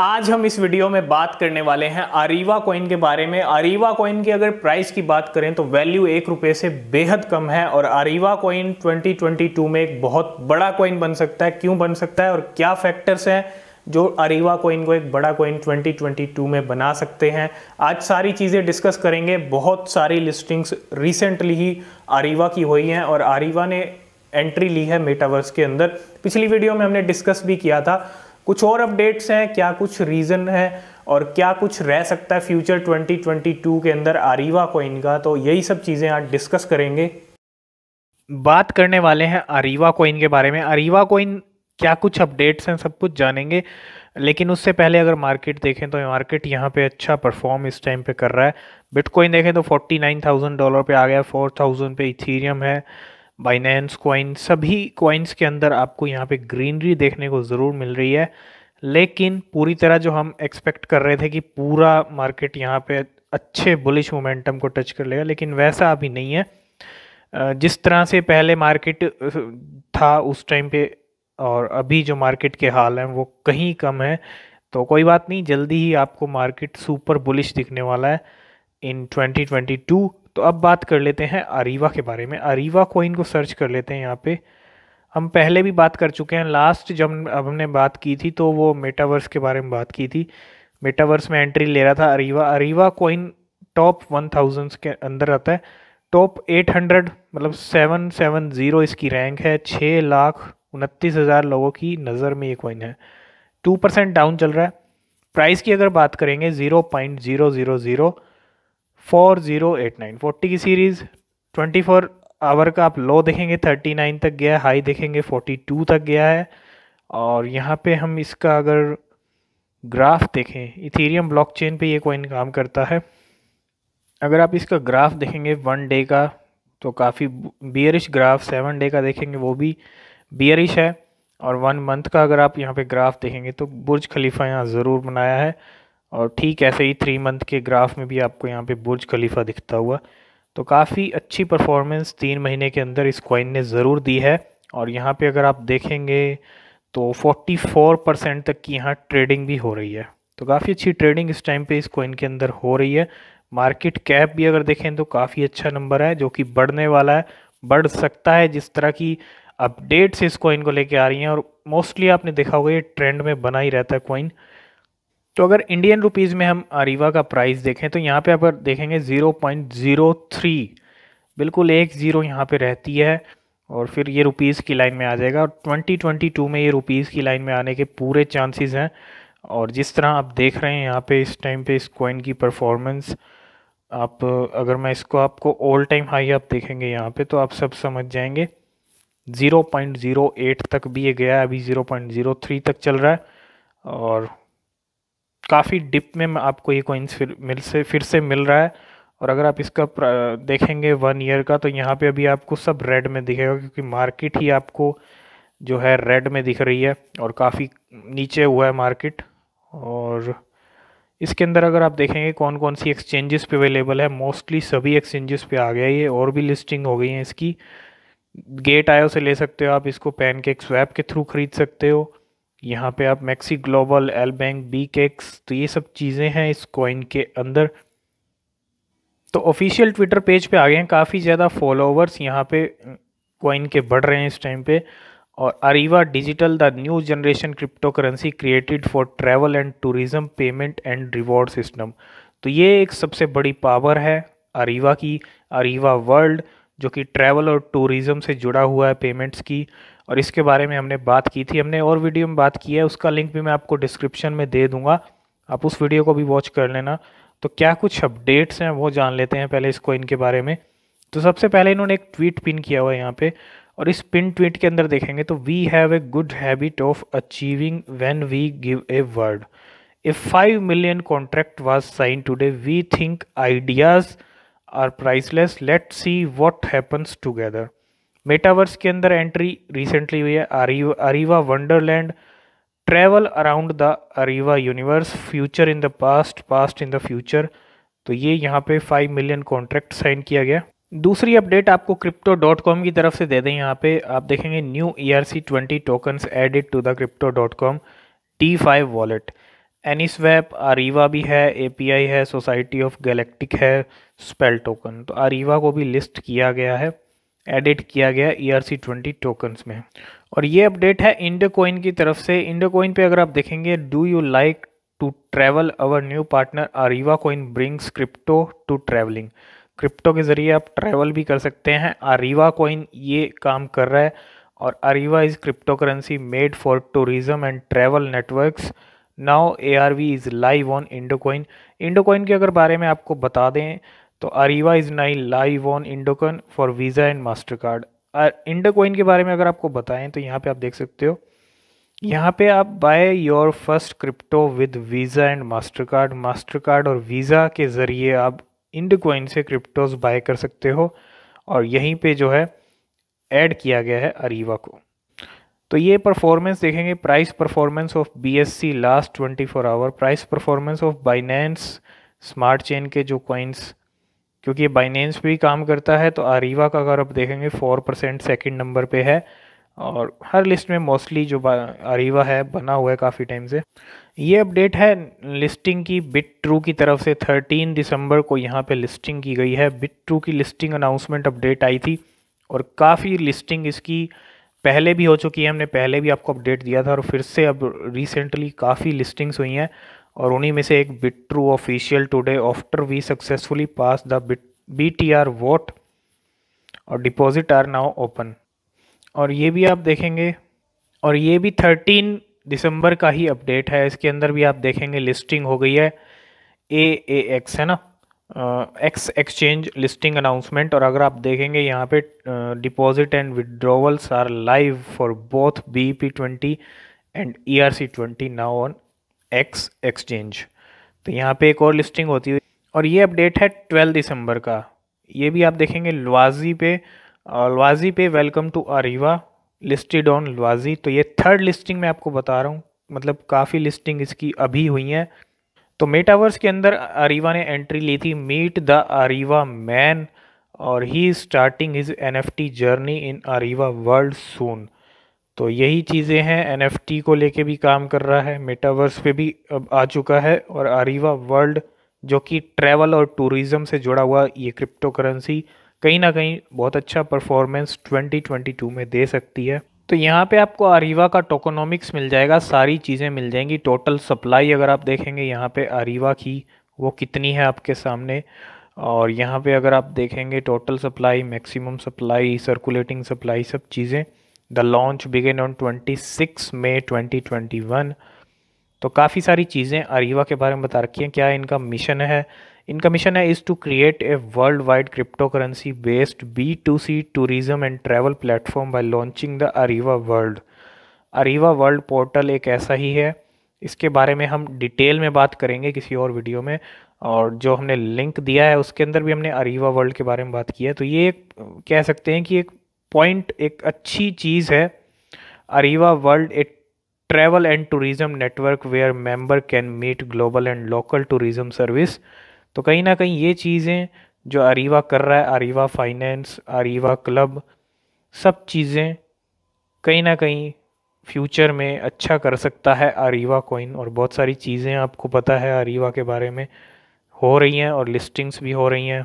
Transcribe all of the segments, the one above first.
आज हम इस वीडियो में बात करने वाले हैं अरीवा कॉइन के बारे में अरीवा कॉइन की अगर प्राइस की बात करें तो वैल्यू एक रुपये से बेहद कम है और अरीवा कॉइन 2022 में एक बहुत बड़ा कॉइन बन सकता है क्यों बन सकता है और क्या फैक्टर्स हैं जो अरीवा कॉइन को एक बड़ा कॉइन 2022 में बना सकते हैं आज सारी चीज़ें डिस्कस करेंगे बहुत सारी लिस्टिंग्स रिसेंटली ही अरीवा की हुई हैं और अरीवा ने एंट्री ली है मेटावर्स के अंदर पिछली वीडियो में हमने डिस्कस भी किया था कुछ और अपडेट्स हैं क्या कुछ रीज़न है और क्या कुछ रह सकता है फ्यूचर 2022 के अंदर आरीवा कोइन का तो यही सब चीज़ें आज डिस्कस करेंगे बात करने वाले हैं अरीवा कोइन के बारे में अरीवा कोइन क्या कुछ अपडेट्स हैं सब कुछ जानेंगे लेकिन उससे पहले अगर मार्केट देखें तो मार्केट यहाँ पे अच्छा परफॉर्म इस टाइम पे कर रहा है बिटकॉइन देखें तो 49,000 डॉलर पे आ गया 4,000 पे इथीरियम है बाइनेंस कॉइन सभी कॉइन्स के अंदर आपको यहाँ पे ग्रीनरी देखने को ज़रूर मिल रही है लेकिन पूरी तरह जो हम एक्सपेक्ट कर रहे थे कि पूरा मार्केट यहाँ पे अच्छे बुलिश मोमेंटम को टच कर लेगा लेकिन वैसा अभी नहीं है जिस तरह से पहले मार्केट था उस टाइम पे और अभी जो मार्केट के हाल हैं वो कहीं कम है तो कोई बात नहीं जल्दी ही आपको मार्केट सुपर बुलिश दिखने वाला है इन 2022 तो अब बात कर लेते हैं अरीवा के बारे में अरीवा कोइन को सर्च कर लेते हैं यहाँ पे हम पहले भी बात कर चुके हैं लास्ट जब अब हमने बात की थी तो वो मेटावर्स के बारे में बात की थी मेटावर्स में एंट्री ले रहा था Ariva Ariva coin top one thousands के अंदर आता है टॉप एट हंड्रेड मतलब सेवन सेवन ज़ीरो इसकी रैंक है छः लाख उनतीस हज़ार लोगों की नज़र में ये कोइन है टू परसेंट डाउन चल रहा है प्राइस की अगर बात करेंगे zero point zero zero zero four zero eight nine forty की सीरीज़ ट्वेंटी फोर आवर का आप लो देखेंगे थर्टी नाइन तक गया है हाई देखेंगे फोर्टी टू तक गया है और यहाँ पे हम इसका अगर ग्राफ देखें इथेरियम ब्लॉकचेन पे ये कॉइन काम करता है अगर आप इसका ग्राफ देखेंगे वन डे का तो काफ़ी बियरिश ग्राफ सेवन डे का देखेंगे वो भी बियरिश है और वन मंथ का अगर आप यहाँ पे ग्राफ देखेंगे तो बुर्ज खलीफा यहाँ ज़रूर बनाया है और ठीक ऐसे ही थ्री मंथ के ग्राफ में भी आपको यहाँ पे बुर्ज खलीफा दिखता हुआ तो काफ़ी अच्छी परफॉर्मेंस तीन महीने के अंदर इस कॉइन ने ज़रूर दी है और यहाँ पे अगर आप देखेंगे तो 44 परसेंट तक की यहाँ ट्रेडिंग भी हो रही है तो काफ़ी अच्छी ट्रेडिंग इस टाइम पे इस कॉइन के अंदर हो रही है मार्केट कैप भी अगर देखें तो काफ़ी अच्छा नंबर है जो कि बढ़ने वाला है बढ़ सकता है जिस तरह की अपडेट्स इस कॉइन को लेके आ रही हैं और मोस्टली आपने देखा होगा ये ट्रेंड में बना ही रहता है कॉइन तो अगर इंडियन रुपीज़ में हम अरीवा का प्राइस देखें तो यहाँ पे अगर देखेंगे ज़ीरो पॉइंट ज़ीरो थ्री बिल्कुल एक ज़ीरो यहाँ पे रहती है और फिर ये रुपीज़ की लाइन में आ जाएगा और ट्वेंटी ट्वेंटी टू में ये रुपीज़ की लाइन में आने के पूरे चांसेस हैं और जिस तरह आप देख रहे हैं यहाँ पे इस टाइम पे इस कॉइन की परफॉर्मेंस आप अगर मैं इसको आपको ऑल टाइम हाई आप देखेंगे यहाँ पे तो आप सब समझ जाएंगे एट तक भी ये गया अभी थ्री तक चल रहा है और काफ़ी डिप में आपको ये कोइंस फिर मिल से फिर से मिल रहा है और अगर आप इसका देखेंगे वन ईयर का तो यहाँ पे अभी आपको सब रेड में दिखेगा क्योंकि मार्केट ही आपको जो है रेड में दिख रही है और काफ़ी नीचे हुआ है मार्केट और इसके अंदर अगर आप देखेंगे कौन कौन सी एक्सचेंजेस पे अवेलेबल है मोस्टली सभी एक्सचेंजेस पे आ गया ये और भी लिस्टिंग हो गई है इसकी गेट आयो से ले सकते हो आप इसको पैन के स्वैप के थ्रू खरीद सकते हो यहाँ पे आप Maxi Global LBank BKEX तो ये सब चीज़ें हैं इस कॉइन के अंदर तो ऑफिशियल ट्विटर पेज पे आ गए हैं काफ़ी ज़्यादा फॉलोवर्स यहाँ पे कॉइन के बढ़ रहे हैं इस टाइम पे और Ariva digital the new generation crypto currency created for travel and tourism payment and reward system तो ये एक सबसे बड़ी पावर है अरीवा की अरीवा वर्ल्ड जो कि ट्रैवल और टूरिज़म से जुड़ा हुआ है पेमेंट्स की और इसके बारे में हमने बात की थी हमने और वीडियो में बात की है उसका लिंक भी मैं आपको डिस्क्रिप्शन में दे दूंगा आप उस वीडियो को भी वॉच कर लेना तो क्या कुछ अपडेट्स हैं वो जान लेते हैं पहले इसको इनके बारे में तो सबसे पहले इन्होंने एक ट्वीट पिन किया हुआ है यहाँ पे और इस पिन ट्वीट के अंदर देखेंगे तो we have a good habit of achieving when we give a word a five million contract was sign today we think ideas are priceless let see what happens together metaverse के अंदर entry recently हुई है Ariva wonderland travel around the Ariva universe future in the past past in the future तो ये यहाँ पे five million contract sign किया गया दूसरी अपडेट आपको क्रिप्टो डॉट कॉम की तरफ से दे दें यहाँ पे आप देखेंगे new E R C twenty tokens added to the crypto dot com T five wallet swap Ariva भी है एपीआई है सोसाइटी ऑफ गैलेक्टिक है स्पेल टोकन तो आरीवा को भी लिस्ट किया गया है एडिट किया गया E R C twenty tokens में और ये अपडेट है इंडो कोइन की तरफ से इंडो कोइन पर अगर आप देखेंगे do you like to travel our new partner Ariva coin brings crypto to travelling crypto के ज़रिए आप ट्रैवल भी कर सकते हैं आरीवा कोइन ये काम कर रहा है और Ariva is cryptocurrency made for tourism and travel networks now we is live on Indocoin Indocoin के अगर बारे में आपको बता दें तो Ariva is now live on Indocoin for Visa and Mastercard Indocoin के बारे में अगर आपको बताएं तो यहाँ पे आप देख सकते हो यहाँ पे आप buy your first crypto with Visa and Mastercard Mastercard और वीज़ा के ज़रिए आप इंडोकॉइन से क्रिप्टोज बाय कर सकते हो और यहीं पे जो है ऐड किया गया है अरीवा को तो ये परफॉर्मेंस देखेंगे price performance of BSC last twenty four hour price performance of Binance smart chain के जो कॉइन्स क्योंकि ये बाइनेंस भी काम करता है तो आरीवा का अगर आप देखेंगे फोर परसेंट सेकेंड नंबर पे है और हर लिस्ट में मोस्टली जो आरीवा है बना हुआ है काफ़ी टाइम से ये अपडेट है लिस्टिंग की बिट ट्रू की तरफ से 13 दिसंबर को यहाँ पे लिस्टिंग की गई है बिट ट्रू की लिस्टिंग अनाउंसमेंट अपडेट आई थी और काफ़ी लिस्टिंग इसकी पहले भी हो चुकी है हमने पहले भी आपको अपडेट दिया था और फिर से अब रिसेंटली काफ़ी लिस्टिंग्स हुई हैं और उन्हीं में से एक Bitrue official today after we successfully pass the bit B T R vote और डिपॉजिट आर नाउ ओपन और ये भी आप देखेंगे और ये भी थर्टीन दिसंबर का ही अपडेट है इसके अंदर भी आप देखेंगे लिस्टिंग हो गई है ए ए एक्स है ना एक्स एक्सचेंज लिस्टिंग अनाउंसमेंट और अगर आप देखेंगे यहाँ पे deposit and withdrawals are live for both B P twenty and E R C twenty now on X exchange तो यहाँ पे एक और लिस्टिंग होती हुई और ये अपडेट है ट्वेल्थ दिसंबर का ये भी आप देखेंगे लवाजी पे लवाजी पे welcome to Ariva listed on लवाजी तो ये थर्ड लिस्टिंग मैं आपको बता रहा हूँ मतलब काफ़ी लिस्टिंग इसकी अभी हुई हैं तो मेटावर्स के अंदर अरीवा ने एंट्री ली थी मीट द अरीवा मैन और he starting his an journey in Ariva world soon तो यही चीज़ें हैं एन को लेके भी काम कर रहा है मेटावर्स पे भी अब आ चुका है और अरीवा वर्ल्ड जो कि ट्रैवल और टूरिज़म से जुड़ा हुआ ये क्रिप्टो करेंसी कहीं ना कहीं बहुत अच्छा परफॉर्मेंस 2022 में दे सकती है तो यहाँ पे आपको अरीवा का टोकोनॉमिक्स मिल जाएगा सारी चीज़ें मिल जाएंगी टोटल सप्लाई अगर आप देखेंगे यहाँ पे अरीवा की वो कितनी है आपके सामने और यहाँ पे अगर आप देखेंगे total supply maximum supply circulating supply सब चीज़ें the launch begin on 26 May 2021 तो काफ़ी सारी चीज़ें अरीवा के बारे में बता रखी हैं क्या इनका मिशन है इनका मिशन है is to create a worldwide cryptocurrency based B to C tourism and travel platform by launching the Ariva world Ariva world portal एक ऐसा ही है इसके बारे में हम डिटेल में बात करेंगे किसी और वीडियो में और जो हमने लिंक दिया है उसके अंदर भी हमने अरीवा वर्ल्ड के बारे में बात की है तो ये एक कह सकते हैं कि एक पॉइंट एक अच्छी चीज़ है Ariva world a travel and tourism network where member can meet global and local tourism service तो कहीं ना कहीं ये चीज़ें जो अरीवा कर रहा है अरीवा फाइनेंस अरीवा क्लब सब चीज़ें कहीं ना कहीं फ्यूचर में अच्छा कर सकता है अरीवा कॉइन और बहुत सारी चीज़ें आपको पता है अरीवा के बारे में हो रही हैं और लिस्टिंग्स भी हो रही हैं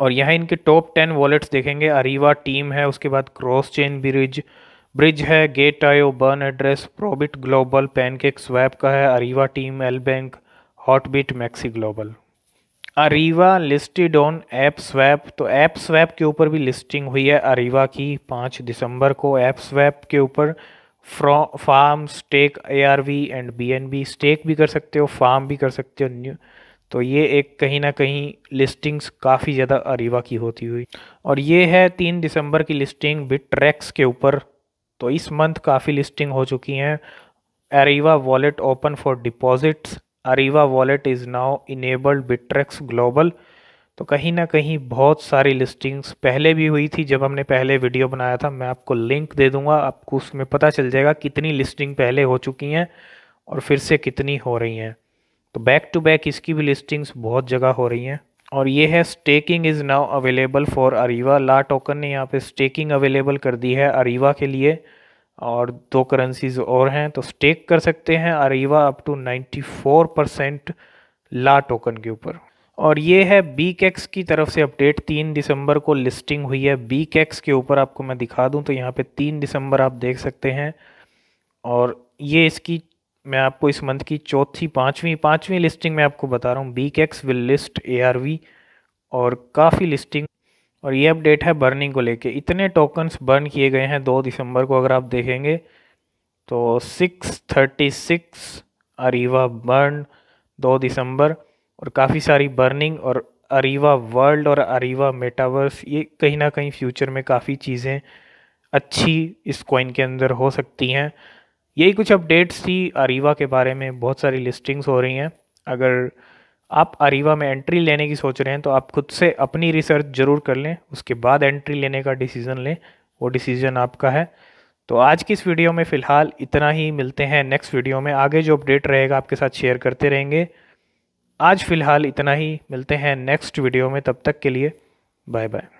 और यहाँ इनके टॉप टेन वॉलेट्स देखेंगे अरीवा टीम है उसके बाद क्रॉस चेन ब्रिज ब्रिज है Gate io burn address ProBit global PancakeSwap का है Ariva team LBank Hotbit MEXC global Ariva listed on ApeSwap तो ऐप स्वैप के ऊपर भी लिस्टिंग हुई है अरीवा की पाँच दिसंबर को ऐप स्वैप के ऊपर farm stake ARV and BNB stake भी कर सकते हो फार्म भी कर सकते हो न्यू तो ये एक कहीं ना कहीं लिस्टिंग्स काफ़ी ज़्यादा अरीवा की होती हुई और ये है तीन दिसंबर की लिस्टिंग बिट्रैक्स के ऊपर तो इस मंथ काफ़ी लिस्टिंग हो चुकी हैं Ariva wallet open for deposits Ariva wallet is now enabled Bittrex global तो कहीं ना कहीं बहुत सारी लिस्टिंग्स पहले भी हुई थी जब हमने पहले वीडियो बनाया था मैं आपको लिंक दे दूंगा आपको उसमें पता चल जाएगा कितनी लिस्टिंग पहले हो चुकी हैं और फिर से कितनी हो रही हैं तो बैक टू बैक इसकी भी लिस्टिंग्स बहुत जगह हो रही हैं और ये है staking is now available for Ariva ला टोकन ने यहाँ पर स्टेकिंग अवेलेबल कर दी है अरीवा के लिए और दो करेंसीज और हैं तो स्टेक कर सकते हैं अरीवा अप टू 94 परसेंट ला टोकन के ऊपर और ये है बी कैक्स की तरफ से अपडेट तीन दिसंबर को लिस्टिंग हुई है बी कैक्स के ऊपर आपको मैं दिखा दूं तो यहाँ पे तीन दिसंबर आप देख सकते हैं और ये इसकी मैं आपको इस मंथ की चौथी पाँचवीं पाँचवीं लिस्टिंग में आपको बता रहा हूँ BKEX will list a और काफ़ी लिस्टिंग और ये अपडेट है बर्निंग को लेके इतने टोकन्स बर्न किए गए हैं दो दिसंबर को अगर आप देखेंगे तो six thirty six Ariva burn दो दिसंबर और काफ़ी सारी बर्निंग और अरीवा वर्ल्ड और अरीवा मेटावर्स ये कहीं ना कहीं फ्यूचर में काफ़ी चीज़ें अच्छी इस कॉइन के अंदर हो सकती हैं यही कुछ अपडेट्स थी अरीवा के बारे में बहुत सारी लिस्टिंग्स हो रही हैं अगर आप अरीवा में एंट्री लेने की सोच रहे हैं तो आप खुद से अपनी रिसर्च ज़रूर कर लें उसके बाद एंट्री लेने का डिसीज़न लें वो डिसीज़न आपका है तो आज की इस वीडियो में फ़िलहाल इतना ही मिलते हैं नेक्स्ट वीडियो में आगे जो अपडेट रहेगा आपके साथ शेयर करते रहेंगे आज फ़िलहाल इतना ही मिलते हैं नेक्स्ट वीडियो में तब तक के लिए बाय बाय